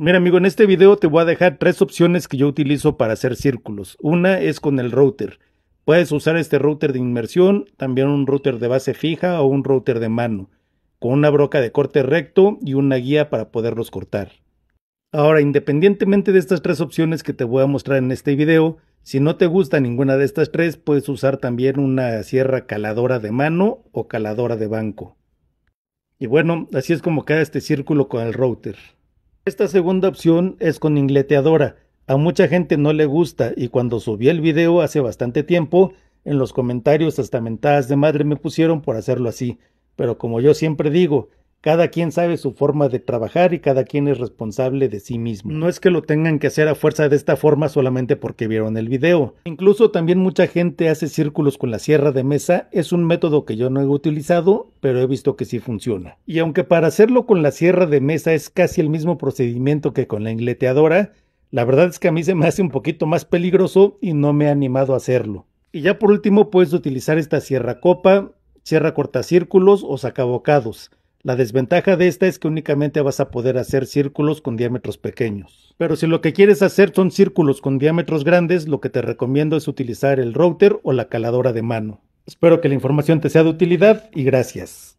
Mira, amigo, en este video te voy a dejar tres opciones que yo utilizo para hacer círculos. Una es con el router. Puedes usar este router de inmersión, también un router de base fija o un router de mano, con una broca de corte recto y una guía para poderlos cortar. Ahora, independientemente de estas tres opciones que te voy a mostrar en este video, si no te gusta ninguna de estas tres, puedes usar también una sierra caladora de mano o caladora de banco. Y bueno, así es como queda este círculo con el router. Esta segunda opción es con ingleteadora. A mucha gente no le gusta y cuando subí el video hace bastante tiempo, en los comentarios hasta mentadas de madre me pusieron por hacerlo así. Pero como yo siempre digo, cada quien sabe su forma de trabajar y cada quien es responsable de sí mismo. No es que lo tengan que hacer a fuerza de esta forma solamente porque vieron el video. Incluso también mucha gente hace círculos con la sierra de mesa. Es un método que yo no he utilizado, pero he visto que sí funciona. Y aunque para hacerlo con la sierra de mesa es casi el mismo procedimiento que con la ingleteadora, la verdad es que a mí se me hace un poquito más peligroso y no me he animado a hacerlo. Y ya por último puedes utilizar esta sierra copa, sierra cortacírculos o sacabocados. La desventaja de esta es que únicamente vas a poder hacer círculos con diámetros pequeños. Pero si lo que quieres hacer son círculos con diámetros grandes, lo que te recomiendo es utilizar el router o la caladora de mano. Espero que la información te sea de utilidad y gracias.